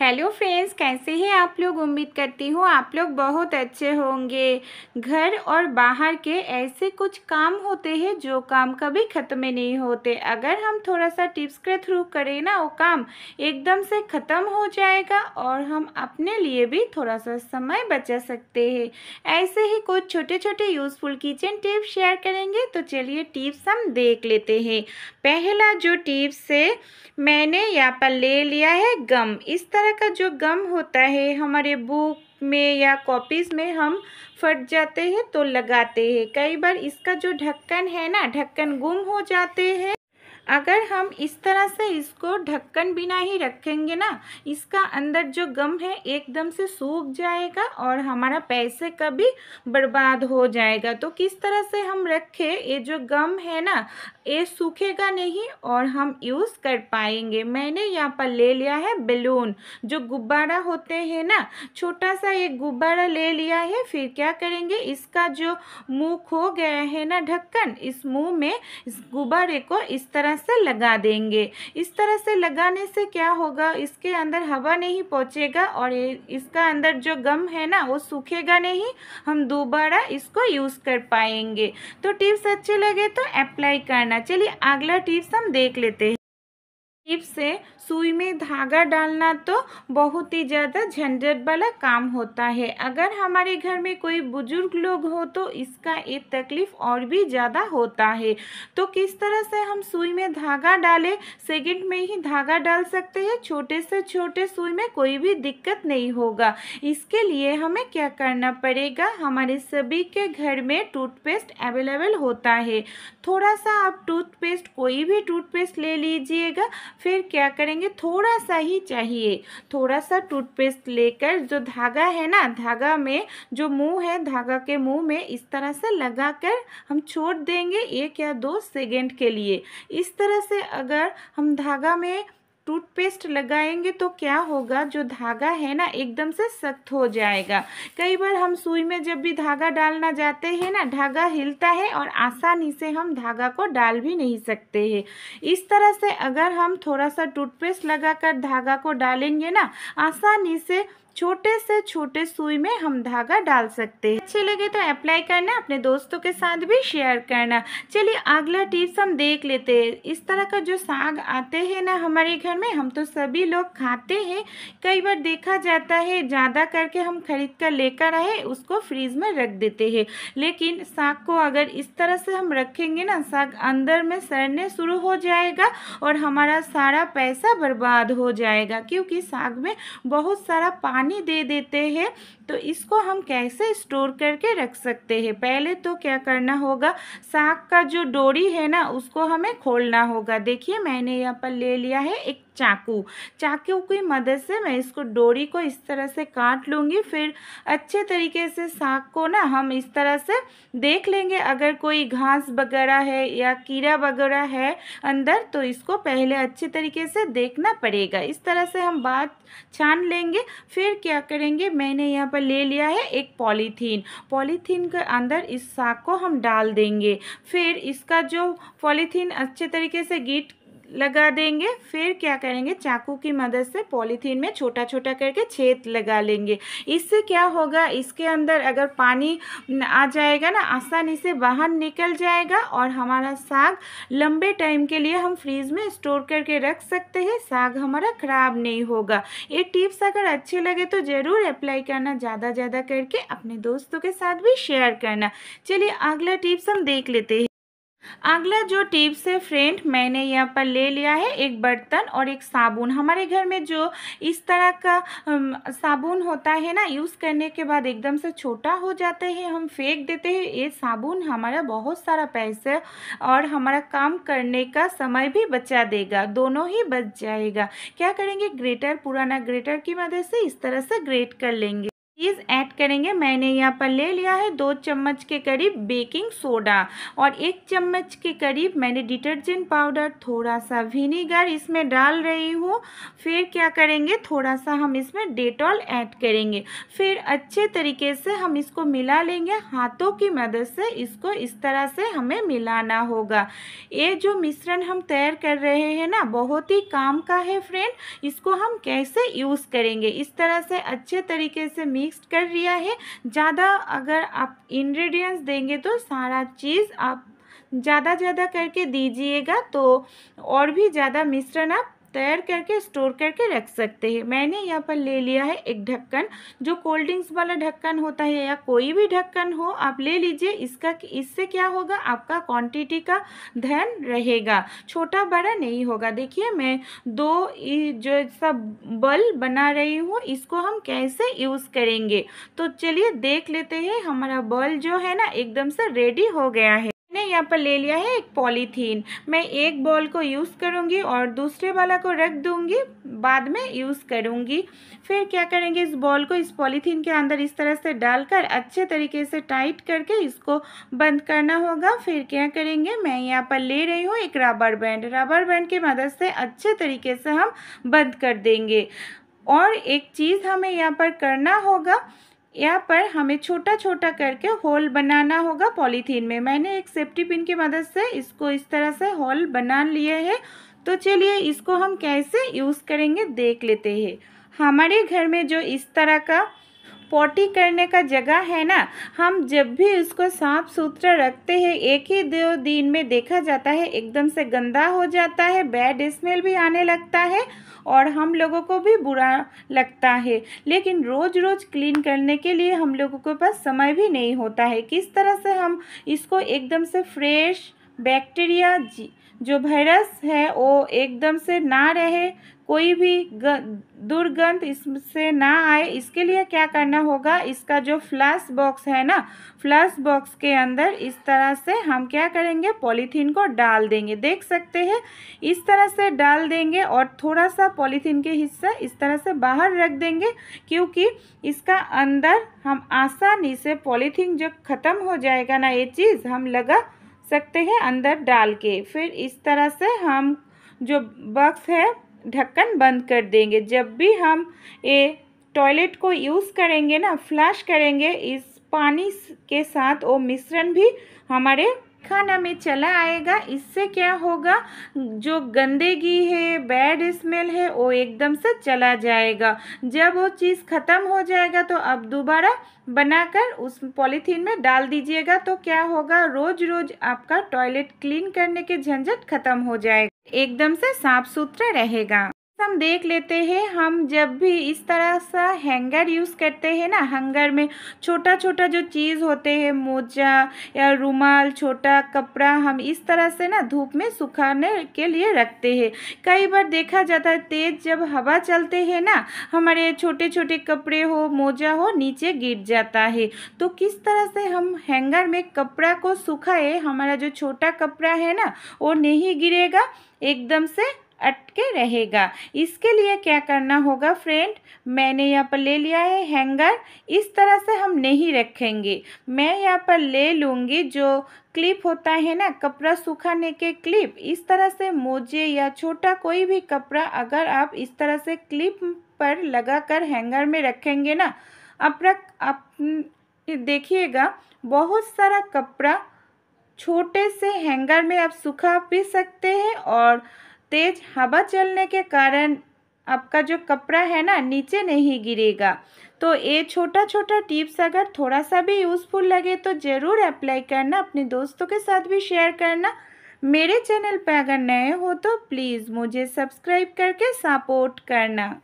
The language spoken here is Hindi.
हेलो फ्रेंड्स कैसे हैं आप लोग उम्मीद करती हूँ आप लोग बहुत अच्छे होंगे घर और बाहर के ऐसे कुछ काम होते हैं जो काम कभी ख़त्म नहीं होते अगर हम थोड़ा सा टिप्स के थ्रू करें ना वो काम एकदम से ख़त्म हो जाएगा और हम अपने लिए भी थोड़ा सा समय बचा सकते हैं ऐसे ही कुछ छोटे छोटे यूज़फुल किचन टिप्स शेयर करेंगे तो चलिए टिप्स हम देख लेते हैं पहला जो टिप्स है मैंने यहाँ पर ले लिया है गम इस तरह तरह का जो गम होता है हमारे बुक में या कॉपीज़ में हम फट जाते हैं तो लगाते हैं कई बार इसका जो ढक्कन है ना ढक्कन गुम हो जाते हैं अगर हम इस तरह से इसको ढक्कन बिना ही रखेंगे ना इसका अंदर जो गम है एकदम से सूख जाएगा और हमारा पैसे कभी बर्बाद हो जाएगा तो किस तरह से हम रखें ये जो गम है ना ये सूखेगा नहीं और हम यूज़ कर पाएंगे मैंने यहाँ पर ले लिया है बेलून जो गुब्बारा होते हैं ना छोटा सा एक गुब्बारा ले लिया है फिर क्या करेंगे इसका जो मुँह खो गया है ना ढक्कन इस मुँह में इस गुब्बारे को इस तरह से लगा देंगे इस तरह से लगाने से क्या होगा इसके अंदर हवा नहीं पहुँचेगा और इसका अंदर जो गम है ना वो सूखेगा नहीं हम दोबारा इसको यूज़ कर पाएंगे तो टिप्स अच्छे लगे तो अप्लाई करना करना चलिए अगला टिप्स हम देख लेते हैं टिप से सुई में धागा डालना तो बहुत ही ज़्यादा झंझट वाला काम होता है अगर हमारे घर में कोई बुजुर्ग लोग हो तो इसका एक तकलीफ़ और भी ज़्यादा होता है तो किस तरह से हम सुई में धागा डालें सेकंड में ही धागा डाल सकते हैं छोटे से छोटे सुई में कोई भी दिक्कत नहीं होगा इसके लिए हमें क्या करना पड़ेगा हमारे सभी के घर में टूथपेस्ट अवेलेबल होता है थोड़ा सा आप टूथपेस्ट कोई भी टूथपेस्ट ले लीजिएगा फिर क्या करेंगे थोड़ा सा ही चाहिए थोड़ा सा टूथपेस्ट लेकर जो धागा है ना धागा में जो मुंह है धागा के मुंह में इस तरह से लगा कर हम छोड़ देंगे एक या दो सेकेंड के लिए इस तरह से अगर हम धागा में टूथपेस्ट लगाएंगे तो क्या होगा जो धागा है ना एकदम से सख्त हो जाएगा कई बार हम सुई में जब भी धागा डालना जाते हैं ना धागा हिलता है और आसानी से हम धागा को डाल भी नहीं सकते हैं इस तरह से अगर हम थोड़ा सा टूथपेस्ट लगाकर धागा को डालेंगे ना आसानी से छोटे से छोटे सुई में हम धागा डाल सकते हैं अच्छे लगे तो अप्लाई करना अपने दोस्तों के साथ भी शेयर करना चलिए अगला टिप्स हम देख लेते हैं इस तरह का जो साग आते हैं ना हमारे घर में हम तो सभी लोग खाते हैं कई बार देखा जाता है ज़्यादा करके हम खरीद कर लेकर आए उसको फ्रीज में रख देते हैं लेकिन साग को अगर इस तरह से हम रखेंगे ना साग अंदर में सड़ने शुरू हो जाएगा और हमारा सारा पैसा बर्बाद हो जाएगा क्योंकि साग में बहुत सारा पानी पानी दे देते हैं तो इसको हम कैसे स्टोर करके रख सकते हैं पहले तो क्या करना होगा साग का जो डोरी है ना उसको हमें खोलना होगा देखिए मैंने यहाँ पर ले लिया है एक चाकू चाकू की मदद से मैं इसको डोरी को इस तरह से काट लूँगी फिर अच्छे तरीके से साग को ना हम इस तरह से देख लेंगे अगर कोई घास वगैरह है या कीड़ा वगैरह है अंदर तो इसको पहले अच्छे तरीके से देखना पड़ेगा इस तरह से हम बात छान लेंगे फिर क्या करेंगे मैंने यहाँ पर ले लिया है एक पॉलीथीन पॉलीथीन के अंदर इस साग को हम डाल देंगे फिर इसका जो पॉलीथीन अच्छे तरीके से गीट लगा देंगे फिर क्या करेंगे चाकू की मदद से पॉलीथीन में छोटा छोटा करके छेद लगा लेंगे इससे क्या होगा इसके अंदर अगर पानी आ जाएगा ना आसानी से बाहर निकल जाएगा और हमारा साग लंबे टाइम के लिए हम फ्रीज में स्टोर करके रख सकते हैं साग हमारा ख़राब नहीं होगा ये टिप्स अगर अच्छे लगे तो ज़रूर अप्लाई करना ज़्यादा ज़्यादा करके अपने दोस्तों के साथ भी शेयर करना चलिए अगला टिप्स हम देख लेते हैं अगला जो टिप्स है फ्रेंड मैंने यहाँ पर ले लिया है एक बर्तन और एक साबुन हमारे घर में जो इस तरह का साबुन होता है ना यूज़ करने के बाद एकदम से छोटा हो जाता है हम फेंक देते हैं ये साबुन हमारा बहुत सारा पैसे और हमारा काम करने का समय भी बचा देगा दोनों ही बच जाएगा क्या करेंगे ग्रेटर पुराना ग्रेटर की मदद से इस तरह से ग्रेट कर लेंगे चीज़ ऐड करेंगे मैंने यहाँ पर ले लिया है दो चम्मच के करीब बेकिंग सोडा और एक चम्मच के करीब मैंने डिटर्जेंट पाउडर थोड़ा सा विनीगर इसमें डाल रही हूँ फिर क्या करेंगे थोड़ा सा हम इसमें डेटॉल ऐड करेंगे फिर अच्छे तरीके से हम इसको मिला लेंगे हाथों की मदद से इसको इस तरह से हमें मिलाना होगा ये जो मिश्रण हम तैयार कर रहे हैं ना बहुत ही काम का है फ्रेंड इसको हम कैसे यूज़ करेंगे इस तरह से अच्छे तरीके से मिल मिक्स कर लिया है ज़्यादा अगर आप इंग्रेडिएंट्स देंगे तो सारा चीज़ आप ज़्यादा ज़्यादा करके दीजिएगा तो और भी ज़्यादा मिश्रण आप तैयार करके स्टोर करके रख सकते हैं मैंने यहाँ पर ले लिया है एक ढक्कन जो कोल्ड ड्रिंक्स वाला ढक्कन होता है या कोई भी ढक्कन हो आप ले लीजिए इसका इससे क्या होगा आपका क्वांटिटी का ध्यान रहेगा छोटा बड़ा नहीं होगा देखिए मैं दो जो सब बल बना रही हूँ इसको हम कैसे यूज़ करेंगे तो चलिए देख लेते हैं हमारा बल जो है ना एकदम से रेडी हो गया है यहाँ पर ले लिया है एक पॉलीथीन मैं एक बॉल को यूज़ करूँगी और दूसरे वाला को रख दूँगी बाद में यूज़ करूँगी फिर क्या करेंगे इस बॉल को इस पॉलीथीन के अंदर इस तरह से डालकर अच्छे तरीके से टाइट करके इसको बंद करना होगा फिर क्या करेंगे मैं यहाँ पर ले रही हूँ एक रबर बैंड रबर बैंड की मदद से अच्छे तरीके से हम बंद कर देंगे और एक चीज़ हमें यहाँ पर करना होगा यहाँ पर हमें छोटा छोटा करके होल बनाना होगा पॉलीथीन में मैंने एक सेफ्टी पिन की मदद से इसको इस तरह से होल बना लिए हैं तो चलिए इसको हम कैसे यूज़ करेंगे देख लेते हैं हमारे घर में जो इस तरह का पोटी करने का जगह है ना हम जब भी उसको साफ सुथरा रखते हैं एक ही दो दिन में देखा जाता है एकदम से गंदा हो जाता है बैड स्मेल भी आने लगता है और हम लोगों को भी बुरा लगता है लेकिन रोज़ रोज़ क्लीन करने के लिए हम लोगों के पास समय भी नहीं होता है किस तरह से हम इसको एकदम से फ्रेश बैक्टीरिया जो वायरस है वो एकदम से ना रहे कोई भी दुर्गंध इससे ना आए इसके लिए क्या करना होगा इसका जो फ्लैश बॉक्स है ना फ्लैश बॉक्स के अंदर इस तरह से हम क्या करेंगे पॉलीथीन को डाल देंगे देख सकते हैं इस तरह से डाल देंगे और थोड़ा सा पॉलीथीन के हिस्सा इस तरह से बाहर रख देंगे क्योंकि इसका अंदर हम आसानी से पॉलीथीन जब ख़त्म हो जाएगा ना ये चीज़ हम लगा सकते हैं अंदर डाल के फिर इस तरह से हम जो बक्स है ढक्कन बंद कर देंगे जब भी हम ये टॉयलेट को यूज़ करेंगे ना फ्लश करेंगे इस पानी के साथ वो मिश्रण भी हमारे खाना में चला आएगा इससे क्या होगा जो गंदगी है बैड स्मेल है वो एकदम से चला जाएगा जब वो चीज़ ख़त्म हो जाएगा तो अब दोबारा बनाकर उस पॉलीथीन में डाल दीजिएगा तो क्या होगा रोज़ रोज़ आपका टॉयलेट क्लीन करने के झंझट ख़त्म हो जाएगा एकदम से साफ़ सुथरा रहेगा हम देख लेते हैं हम जब भी इस तरह सा हैंगर यूज़ करते हैं ना हैंगर में छोटा छोटा जो चीज़ होते हैं मोजा या रुमाल छोटा कपड़ा हम इस तरह से ना धूप में सुखाने के लिए रखते हैं कई बार देखा जाता है तेज़ जब हवा चलते हैं ना हमारे छोटे छोटे कपड़े हो मोजा हो नीचे गिर जाता है तो किस तरह से हम हैंगर में कपड़ा को सुखाए हमारा जो छोटा कपड़ा है ना वो नहीं गिरेगा एकदम से अटके रहेगा इसके लिए क्या करना होगा फ्रेंड मैंने यहाँ पर ले लिया है हैंगर इस तरह से हम नहीं रखेंगे मैं यहाँ पर ले लूँगी जो क्लिप होता है ना कपड़ा सुखाने के क्लिप इस तरह से मोजे या छोटा कोई भी कपड़ा अगर आप इस तरह से क्लिप पर लगाकर हैंगर में रखेंगे ना रख आप देखिएगा बहुत सारा कपड़ा छोटे से हैंगर में आप सुखा पी सकते हैं और तेज हवा चलने के कारण आपका जो कपड़ा है ना नीचे नहीं गिरेगा तो ये छोटा छोटा टिप्स अगर थोड़ा सा भी यूज़फुल लगे तो ज़रूर अप्लाई करना अपने दोस्तों के साथ भी शेयर करना मेरे चैनल पर अगर नए हो तो प्लीज़ मुझे सब्सक्राइब करके सपोर्ट करना